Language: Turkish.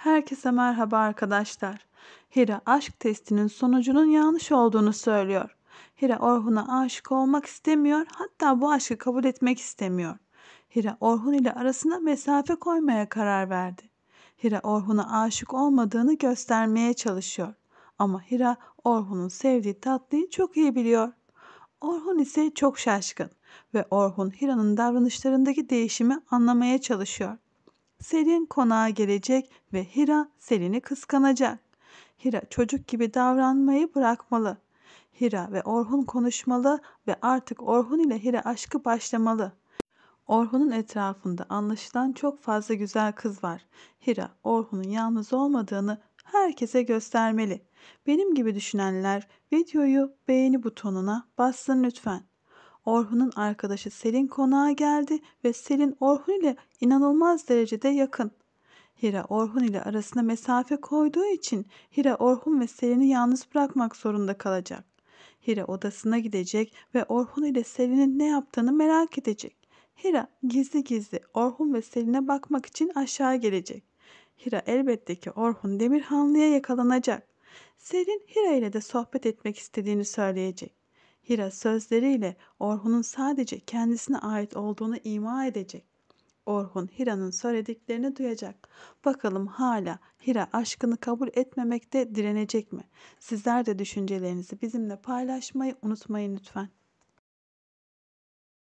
Herkese merhaba arkadaşlar. Hira aşk testinin sonucunun yanlış olduğunu söylüyor. Hira Orhun'a aşık olmak istemiyor, hatta bu aşkı kabul etmek istemiyor. Hira Orhun ile arasına mesafe koymaya karar verdi. Hira Orhun'a aşık olmadığını göstermeye çalışıyor. Ama Hira Orhun'un sevdiği tatlıyı çok iyi biliyor. Orhun ise çok şaşkın ve Orhun Hira'nın davranışlarındaki değişimi anlamaya çalışıyor. Selin konağa gelecek ve Hira Selin'i kıskanacak. Hira çocuk gibi davranmayı bırakmalı. Hira ve Orhun konuşmalı ve artık Orhun ile Hira aşkı başlamalı. Orhun'un etrafında anlaşılan çok fazla güzel kız var. Hira Orhun'un yalnız olmadığını herkese göstermeli. Benim gibi düşünenler videoyu beğeni butonuna bassın lütfen. Orhun'un arkadaşı Selin konağa geldi ve Selin Orhun ile inanılmaz derecede yakın. Hira Orhun ile arasına mesafe koyduğu için Hira Orhun ve Selin'i yalnız bırakmak zorunda kalacak. Hira odasına gidecek ve Orhun ile Selin'in ne yaptığını merak edecek. Hira gizli gizli Orhun ve Selin'e bakmak için aşağı gelecek. Hira elbette ki Orhun Demirhanlı'ya yakalanacak. Selin Hira ile de sohbet etmek istediğini söyleyecek. Hira sözleriyle Orhun'un sadece kendisine ait olduğunu ima edecek. Orhun Hira'nın söylediklerini duyacak. Bakalım hala Hira aşkını kabul etmemekte direnecek mi? Sizler de düşüncelerinizi bizimle paylaşmayı unutmayın lütfen.